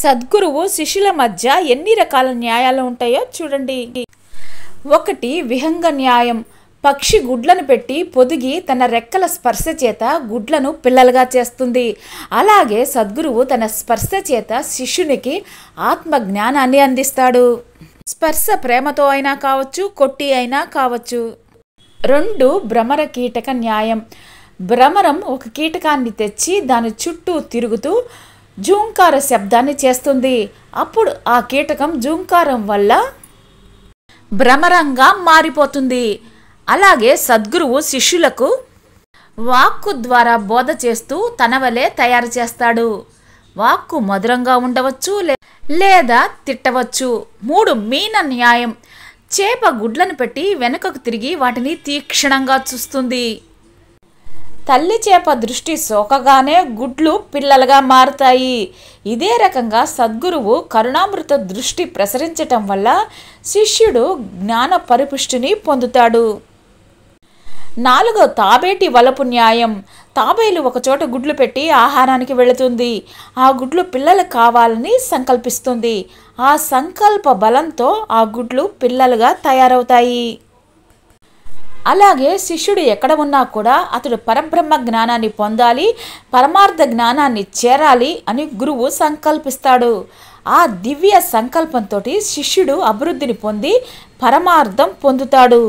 సద్గురువు శిష్యుల మధ్య ఎన్ని రకాల న్యాయాలు ఉంటాయో చూడండి ఒకటి విహంగ న్యాయం పక్షి గుడ్లను పెట్టి పొదిగి తన రెక్కల స్పర్శ చేత గుడ్లను పిల్లలుగా చేస్తుంది అలాగే సద్గురువు తన స్పర్శ చేత శిష్యునికి ఆత్మ జ్ఞానాన్ని అందిస్తాడు స్పర్శ ప్రేమతో అయినా కావచ్చు కొట్టి అయినా కావచ్చు రెండు భ్రమర కీటక న్యాయం భ్రమరం ఒక కీటకాన్ని తెచ్చి దాని చుట్టూ తిరుగుతూ జూంకార శబ్దాన్ని చేస్తుంది అప్పుడు ఆ కీటకం జూంకారం వల్ల భ్రమరంగా మారిపోతుంది అలాగే సద్గురువు శిష్యులకు వాక్కు ద్వారా బోధ చేస్తూ తన వలె తయారు చేస్తాడు వాక్కు మధురంగా ఉండవచ్చు లేదా తిట్టవచ్చు మూడు మీన న్యాయం చేప గుడ్లను పెట్టి వెనుకకు తిరిగి వాటిని తీక్షణంగా చూస్తుంది తల్లి చేప దృష్టి సోకగానే గుడ్లు పిల్లలుగా మారుతాయి ఇదే రకంగా సద్గురువు కరుణామృత దృష్టి ప్రసరించటం వల్ల శిష్యుడు జ్ఞాన పరిపుష్టిని పొందుతాడు నాలుగో తాబేటి వలపు న్యాయం తాబేలు ఒకచోట గుడ్లు పెట్టి ఆహారానికి వెళుతుంది ఆ గుడ్లు పిల్లలు కావాలని సంకల్పిస్తుంది ఆ సంకల్ప బలంతో ఆ గుడ్లు పిల్లలుగా తయారవుతాయి అలాగే శిష్యుడు ఎక్కడ ఉన్నా కూడా అతడు పరబ్రహ్మ జ్ఞానాన్ని పొందాలి పరమార్థ జ్ఞానాన్ని చేరాలి అని గురువు సంకల్పిస్తాడు ఆ దివ్య సంకల్పంతో శిష్యుడు అభివృద్ధిని పొంది పరమార్థం పొందుతాడు